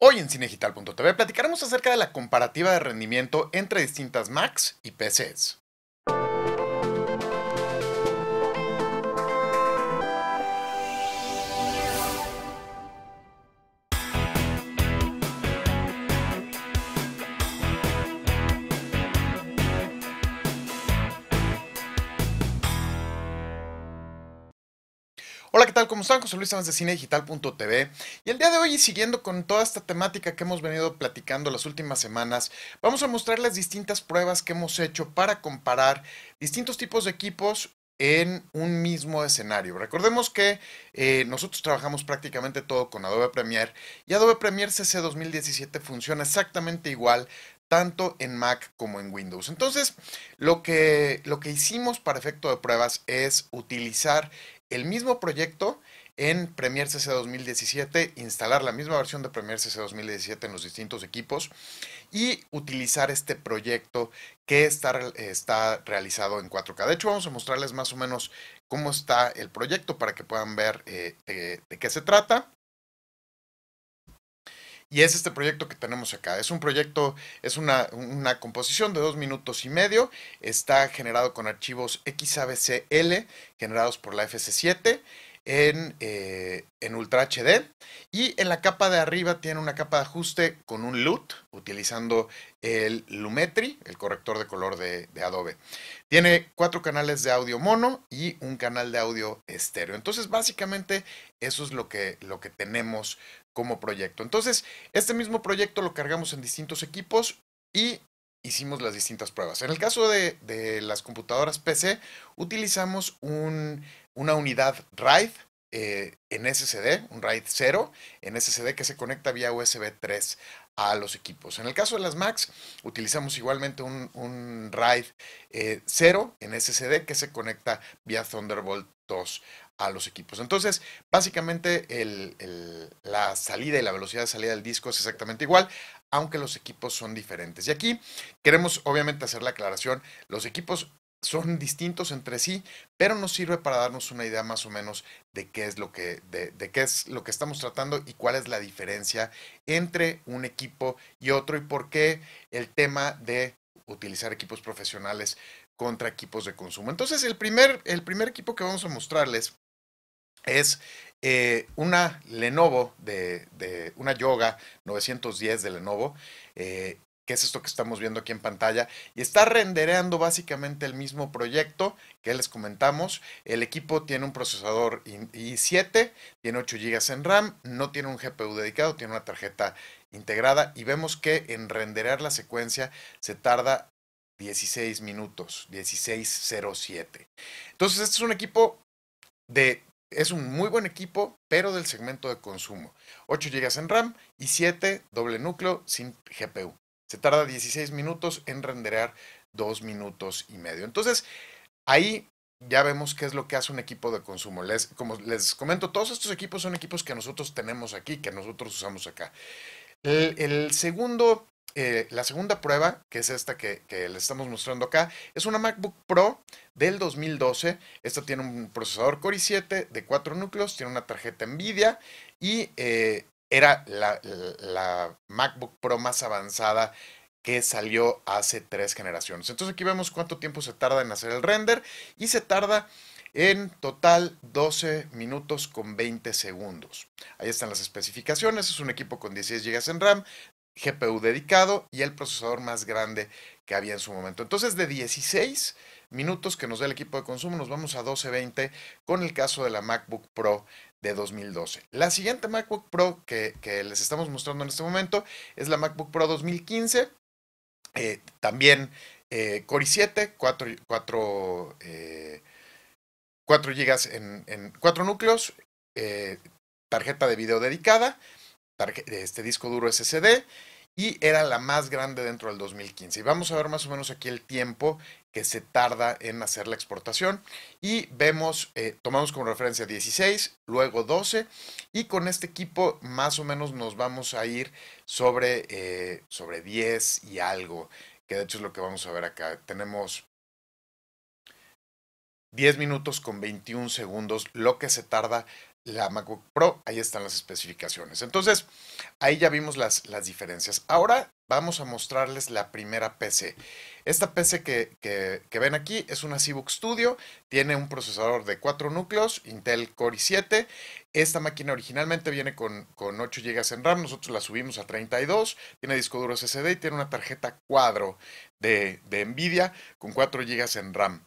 Hoy en cinegital.tv platicaremos acerca de la comparativa de rendimiento entre distintas Macs y PCs. tal? ¿Cómo están? José Luis Sáenz de cinedigital.tv y el día de hoy siguiendo con toda esta temática que hemos venido platicando las últimas semanas, vamos a mostrarles distintas pruebas que hemos hecho para comparar distintos tipos de equipos en un mismo escenario. Recordemos que eh, nosotros trabajamos prácticamente todo con Adobe Premiere y Adobe Premiere CC 2017 funciona exactamente igual tanto en Mac como en Windows. Entonces, lo que, lo que hicimos para efecto de pruebas es utilizar el mismo proyecto en Premiere CC 2017, instalar la misma versión de Premiere CC 2017 en los distintos equipos y utilizar este proyecto que está, está realizado en 4K. De hecho, vamos a mostrarles más o menos cómo está el proyecto para que puedan ver eh, eh, de qué se trata. Y es este proyecto que tenemos acá. Es un proyecto, es una, composición de dos minutos y medio. Está generado con archivos XABCL generados por la FC7 eh, en, Ultra HD. Y en la capa de arriba tiene una capa de ajuste con un LUT, utilizando el Lumetri, el corrector de color de, Adobe. Tiene cuatro canales de audio mono y un canal de audio estéreo. Entonces, básicamente, eso es lo que, lo que tenemos como proyecto. Entonces, este mismo proyecto lo cargamos en distintos equipos y hicimos las distintas pruebas. En el caso de, las computadoras PC, utilizamos una unidad RAID eh, en SSD, un RAID 0 en SSD que se conecta vía USB 3 a los equipos. En el caso de las Macs, utilizamos igualmente un, RAID 0 eh, en SSD que se conecta vía Thunderbolt 2 a los equipos. Entonces, básicamente la salida y la velocidad de salida del disco es exactamente igual, aunque los equipos son diferentes. Y aquí queremos obviamente hacer la aclaración, los equipos son distintos entre sí, pero nos sirve para darnos una idea más o menos de qué es lo que, qué es lo que estamos tratando y cuál es la diferencia entre un equipo y otro y por qué el tema de utilizar equipos profesionales contra equipos de consumo. Entonces, el primer, el primer equipo que vamos a mostrarles es eh, una Lenovo de, una Yoga 910 de Lenovo, eh, que es esto que estamos viendo aquí en pantalla, y está rendereando básicamente el mismo proyecto que les comentamos. El equipo tiene un procesador i7, tiene 8 GB en RAM, no tiene un GPU dedicado, tiene una tarjeta integrada y vemos que en renderear la secuencia se tarda 16 minutos, 16.07. Entonces, este es un equipo de es un muy buen equipo, pero del segmento de consumo. 8 GB en RAM y 7 doble núcleo sin GPU. Se tarda 16 minutos en renderear 2 minutos y medio. Entonces, ahí ya vemos qué es lo que hace un equipo de consumo. Les, como les comento, todos estos equipos son equipos que nosotros tenemos aquí, que nosotros usamos acá. El, el segundo eh, la segunda prueba, que es esta que, le estamos mostrando acá, es una MacBook Pro del 2012. Esta tiene un procesador Core i7 de cuatro núcleos, tiene una tarjeta NVIDIA y eh, era la, la MacBook Pro más avanzada que salió hace tres generaciones. Entonces aquí vemos cuánto tiempo se tarda en hacer el render y se tarda en total 12 minutos con 20 segundos. Ahí están las especificaciones. Es un equipo con 16 GB en RAM, GPU dedicado y el procesador más grande que había en su momento. Entonces, de 16 minutos que nos da el equipo de consumo, nos vamos a 12.20 con el caso de la MacBook Pro de 2012. La siguiente MacBook Pro que, les estamos mostrando en este momento es la MacBook Pro 2015. Eh, también eh, Core i7, 4, 4, GB en, 4 núcleos, eh, tarjeta de video dedicada, este disco duro SSD y era la más grande dentro del 2015. Y vamos a ver más o menos aquí el tiempo que se tarda en hacer la exportación. Y vemos, eh, tomamos como referencia 16, luego 12, y con este equipo más o menos nos vamos a ir sobre, eh, sobre 10 y algo, que de hecho es lo que vamos a ver acá. Tenemos 10 minutos con 21 segundos, lo que se tarda la MacBook Pro, ahí están las especificaciones. Entonces, ahí ya vimos las, las diferencias. Ahora vamos a mostrarles la primera PC. Esta PC que, ven aquí es una CBook Studio, tiene un procesador de 4 núcleos, Intel Core i7. Esta máquina originalmente viene con, 8 GB en RAM, nosotros la subimos a 32, tiene disco duro SSD y tiene una tarjeta cuadro de, de Nvidia con 4 GB en RAM.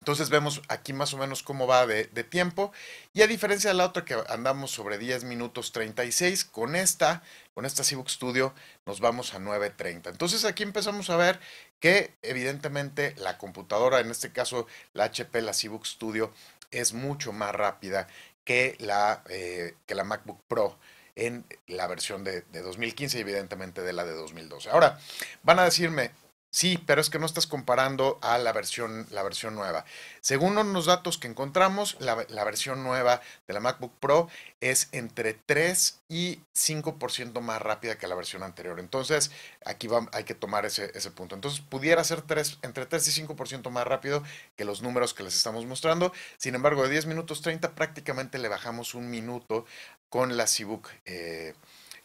Entonces vemos aquí más o menos cómo va de, tiempo. Y a diferencia de la otra que andamos sobre 10 minutos 36, con esta, con esta Cbook Studio nos vamos a 9.30. Entonces aquí empezamos a ver que evidentemente la computadora, en este caso la HP, la Cbook Studio, es mucho más rápida que la, eh, que la MacBook Pro en la versión de, de 2015 y evidentemente de la de 2012. Ahora, van a decirme, Sí, pero es que no estás comparando a la versión, la versión nueva. Según los datos que encontramos, la, versión nueva de la MacBook Pro es entre 3 y 5% más rápida que la versión anterior. Entonces, aquí hay que tomar ese, punto. Entonces, pudiera ser tres, entre 3 y 5% más rápido que los números que les estamos mostrando. Sin embargo, de 10 minutos 30 prácticamente le bajamos un minuto con la CBook. Eh,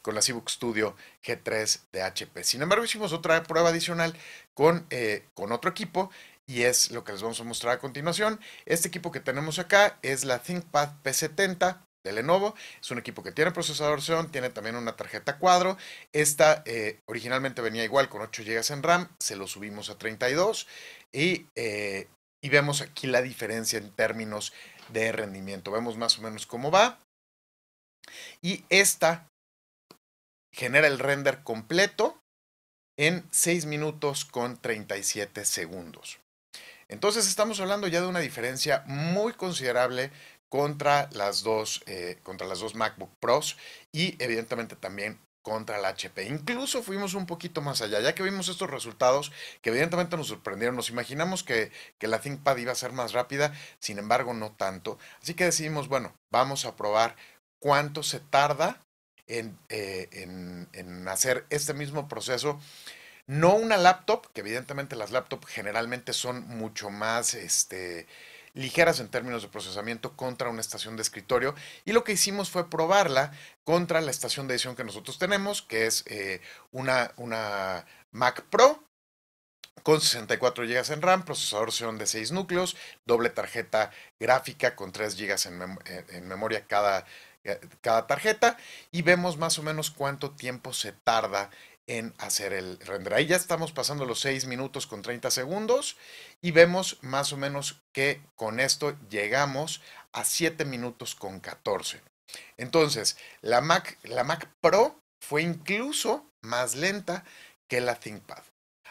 con la Cibook Studio G3 de HP. Sin embargo, hicimos otra prueba adicional con, eh, con otro equipo y es lo que les vamos a mostrar a continuación. Este equipo que tenemos acá es la ThinkPad P70 de Lenovo. Es un equipo que tiene procesador Xeon, tiene también una tarjeta cuadro. Esta eh, originalmente venía igual con 8 GB en RAM, se lo subimos a 32 y, eh, y vemos aquí la diferencia en términos de rendimiento. Vemos más o menos cómo va. Y esta genera el render completo en 6 minutos con 37 segundos. Entonces estamos hablando ya de una diferencia muy considerable contra las dos, eh, contra las dos MacBook Pros y evidentemente también contra el HP. Incluso fuimos un poquito más allá, ya que vimos estos resultados que evidentemente nos sorprendieron. Nos imaginamos que, que, la ThinkPad iba a ser más rápida, sin embargo no tanto. Así que decidimos, bueno, vamos a probar cuánto se tarda eh, en, hacer este mismo proceso. No una laptop, que evidentemente las laptops generalmente son mucho más este, ligeras en términos de procesamiento contra una estación de escritorio y lo que hicimos fue probarla contra la estación de edición que nosotros tenemos, que es eh, una, una, Mac Pro con 64 GB en RAM, procesador Xeon de 6 núcleos, doble tarjeta gráfica con 3 GB en memoria cada eh, cada tarjeta y vemos más o menos cuánto tiempo se tarda en hacer el render. Ahí ya estamos pasando los 6 minutos con 30 segundos y vemos más o menos que con esto llegamos a 7 minutos con 14. Entonces, la Mac, la Mac Pro fue incluso más lenta que la ThinkPad.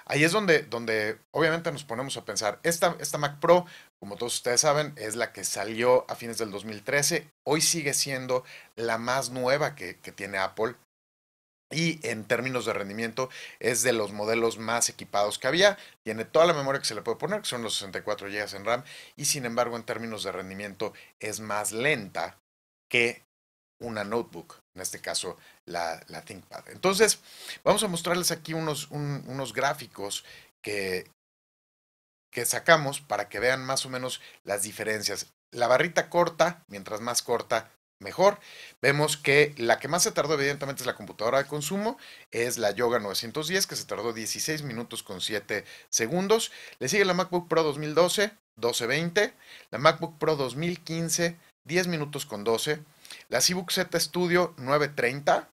Ahí es donde, donde obviamente nos ponemos a pensar. Esta, Mac Pro, como todos ustedes saben, es la que salió a fines del 2013. Hoy sigue siendo la más nueva que, que tiene Apple. Y en términos de rendimiento es de los modelos más equipados que había. Tiene toda la memoria que se le puede poner, que son los 64 GB en RAM. Y sin embargo, en términos de rendimiento es más lenta que una notebook, en este caso la, ThinkPad. Entonces, vamos a mostrarles aquí unos, unos gráficos que, que sacamos para que vean más o menos las diferencias. La barrita corta, mientras más corta, mejor. Vemos que la que más se tardó evidentemente es la computadora de consumo, es la Yoga 910 que se tardó 16 minutos con 7 segundos. Le sigue la MacBook Pro 2012, 12.20, la MacBook Pro 2015, 10 minutos con 12. La Cbook Z Studio 930,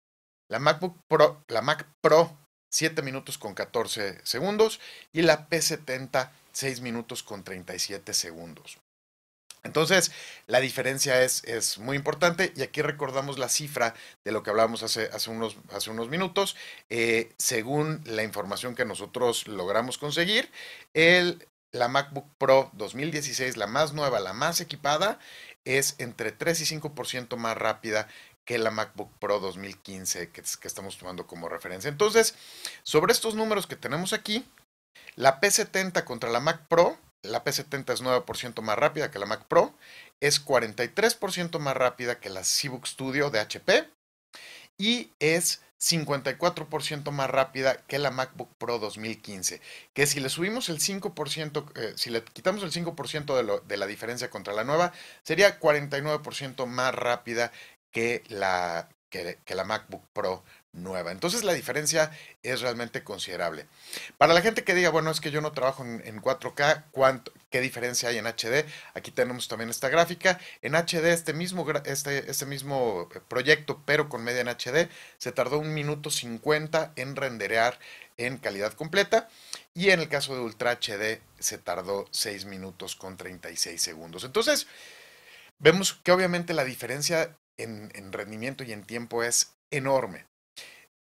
la MacBook Pro, la Mac Pro 7 minutos con 14 segundos y la P70 6 minutos con 37 segundos. Entonces, la diferencia es, es, muy importante y aquí recordamos la cifra de lo que hablábamos hace, hace, unos, hace unos, minutos. Eh, según la información que nosotros logramos conseguir, el, la MacBook Pro 2016, la más nueva, la más equipada, es entre 3 y 5% más rápida que la MacBook Pro 2015 que, estamos tomando como referencia. Entonces, sobre estos números que tenemos aquí, la P70 contra la Mac Pro, la P70 es 9% más rápida que la Mac Pro, es 43% más rápida que la CBook Studio de HP y es 54% más rápida que la MacBook Pro 2015. Que si le subimos el 5%, eh, si le quitamos el 5% de, la diferencia contra la nueva, sería 49% más rápida que la, que, que la MacBook Pro nueva. Entonces la diferencia es realmente considerable. Para la gente que diga, bueno, es que yo no trabajo en, 4K, ¿qué diferencia hay en HD? Aquí tenemos también esta gráfica. En HD, este mismo, este, este, mismo eh, proyecto, pero con media en HD, se tardó un minuto 50 en renderear en calidad completa. Y en el caso de Ultra HD, se tardó 6 minutos con 36 segundos. Entonces, vemos que obviamente la diferencia en rendimiento y en tiempo es enorme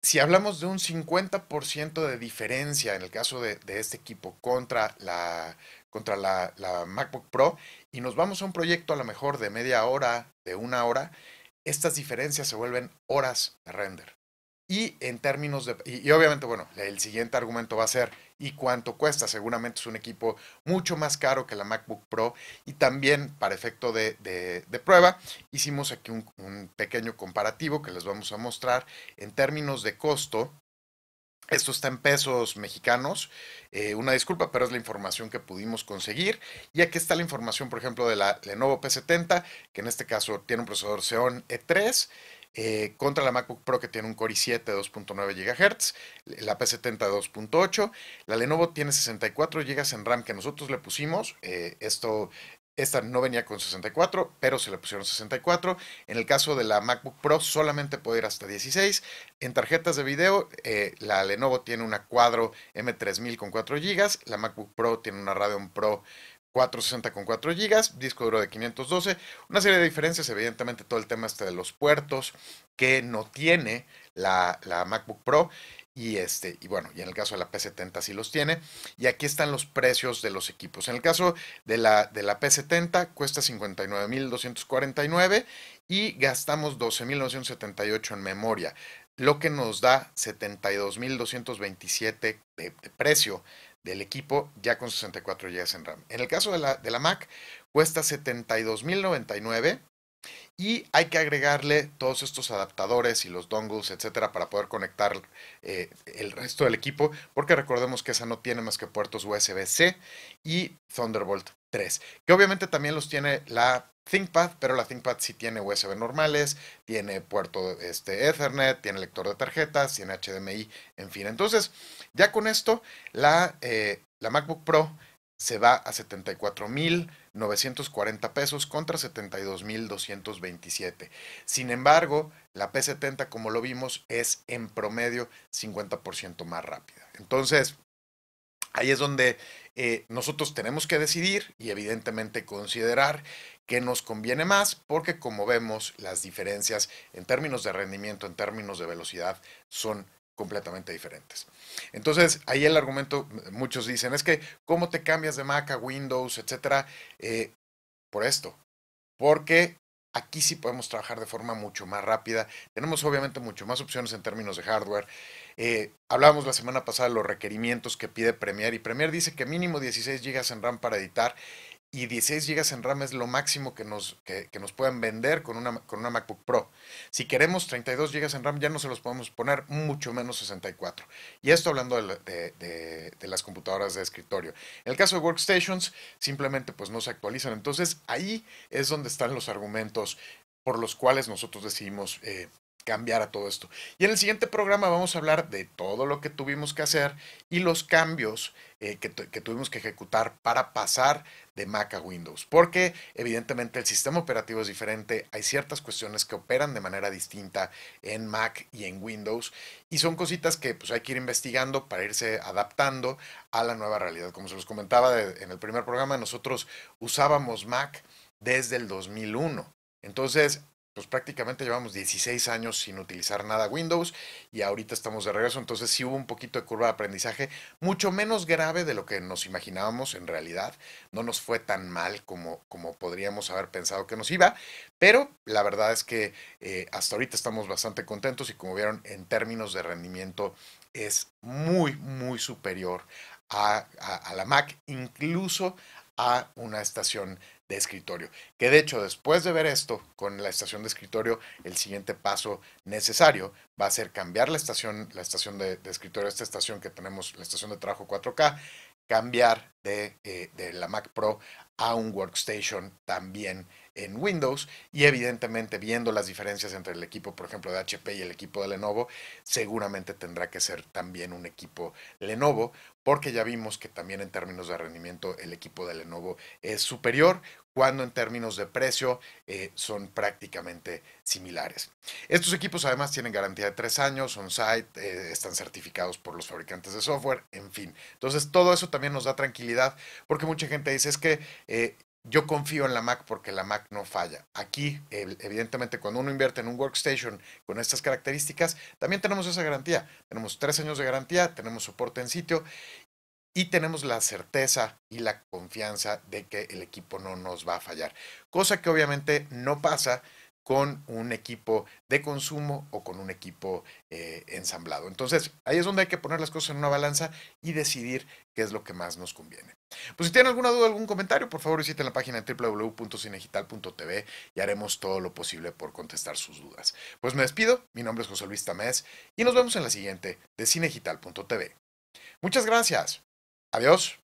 si hablamos de un 50% de diferencia en el caso de, este equipo contra, la, contra la, la, MacBook Pro y nos vamos a un proyecto a lo mejor de media hora, de una hora, estas diferencias se vuelven horas de render. Y en términos de... Y, obviamente, bueno, el siguiente argumento va a ser, ¿y cuánto cuesta? Seguramente es un equipo mucho más caro que la MacBook Pro. Y también, para efecto de, prueba, hicimos aquí un, pequeño comparativo que les vamos a mostrar. En términos de costo, esto está en pesos mexicanos. Eh, una disculpa, pero es la información que pudimos conseguir. Y aquí está la información, por ejemplo, de la Lenovo P70, que en este caso tiene un procesador Xeon E3. Eh, contra la MacBook Pro que tiene un Core i7 de 2.9 GHz, la P70 de 2.8, la Lenovo tiene 64 GB en RAM que nosotros le pusimos, eh, esto esta no venía con 64, pero se le pusieron 64. En el caso de la MacBook Pro solamente puede ir hasta 16. En tarjetas de video, eh, la Lenovo tiene una cuadro M3000 con 4 GB, la MacBook Pro tiene una Radeon Pro 460 con 4 GB, disco duro de 512, una serie de diferencias, evidentemente todo el tema este de los puertos que no tiene la, MacBook Pro y este y bueno, y en el caso de la P70 sí los tiene y aquí están los precios de los equipos. En el caso de la de la P70 cuesta 59.249 y gastamos 12.978 en memoria, lo que nos da 72.227 de, de precio del equipo ya con 64 GB en RAM. En el caso de la, Mac cuesta 72.099 y hay que agregarle todos estos adaptadores y los dongles, etcétera, para poder conectar eh, el resto del equipo, porque recordemos que esa no tiene más que puertos USB-C y Thunderbolt 3, que obviamente también los tiene la ThinkPad, pero la ThinkPad sí tiene USB normales, tiene puerto este, Ethernet, tiene lector de tarjetas, tiene HDMI, en fin. Entonces, ya con esto, la, eh, la MacBook Pro se va a 74.940 pesos contra 72.227. Sin embargo, la P70, como lo vimos, es en promedio 50% más rápida. Entonces, Ahí es donde eh, nosotros tenemos que decidir y evidentemente considerar qué nos conviene más, porque como vemos, las diferencias en términos de rendimiento, en términos de velocidad, son completamente diferentes. Entonces, ahí el argumento, muchos dicen, es que cómo te cambias de Mac a Windows, etcétera, eh, por esto. Porque Aquí sí podemos trabajar de forma mucho más rápida. Tenemos obviamente mucho más opciones en términos de hardware. Eh, hablábamos la semana pasada de los requerimientos que pide Premiere y Premiere dice que mínimo 16 GB en RAM para editar y 16 GB en RAM es lo máximo que nos, que, nos puedan vender con una, con una MacBook Pro. Si queremos 32 GB en RAM, ya no se los podemos poner, mucho menos 64. Y esto hablando de, las computadoras de escritorio. En el caso de Workstations, simplemente pues no se actualizan. Entonces ahí es donde están los argumentos por los cuales nosotros decidimos eh, cambiar a todo esto. Y en el siguiente programa vamos a hablar de todo lo que tuvimos que hacer y los cambios eh, que, tuvimos que ejecutar para pasar de Mac a Windows. Porque evidentemente el sistema operativo es diferente, hay ciertas cuestiones que operan de manera distinta en Mac y en Windows. Y son cositas que pues, hay que ir investigando para irse adaptando a la nueva realidad. Como se los comentaba en el primer programa, nosotros usábamos Mac desde el 2001. Entonces, pues prácticamente llevamos 16 años sin utilizar nada Windows y ahorita estamos de regreso, entonces sí hubo un poquito de curva de aprendizaje, mucho menos grave de lo que nos imaginábamos en realidad, no nos fue tan mal como, como podríamos haber pensado que nos iba, pero la verdad es que eh, hasta ahorita estamos bastante contentos y como vieron en términos de rendimiento es muy, muy superior a, a la Mac, incluso a una estación de escritorio. Que de hecho, después de ver esto con la estación de escritorio, el siguiente paso necesario va a ser cambiar la estación, la estación de, escritorio, esta estación que tenemos, la estación de trabajo 4K, cambiar eh, de la Mac Pro a un workstation también en Windows y evidentemente viendo las diferencias entre el equipo, por ejemplo, de HP y el equipo de Lenovo, seguramente tendrá que ser también un equipo Lenovo, porque ya vimos que también en términos de rendimiento el equipo de Lenovo es superior, cuando en términos de precio eh, son prácticamente similares. Estos equipos además tienen garantía de tres años, son site eh, están certificados por los fabricantes de software, en fin. Entonces todo eso también nos da tranquilidad porque mucha gente dice es que eh, yo confío en la Mac porque la Mac no falla. Aquí, evidentemente, cuando uno invierte en un workstation con estas características, también tenemos esa garantía. Tenemos tres años de garantía, tenemos soporte en sitio y tenemos la certeza y la confianza de que el equipo no nos va a fallar. Cosa que obviamente no pasa con un equipo de consumo o con un equipo eh, ensamblado. Entonces, ahí es donde hay que poner las cosas en una balanza y decidir qué es lo que más nos conviene. Pues si tienen alguna duda, algún comentario, por favor visiten la página www.cinegital.tv y haremos todo lo posible por contestar sus dudas. Pues me despido, mi nombre es José Luis Tamés y nos vemos en la siguiente de cinegital.tv. Muchas gracias. Adiós.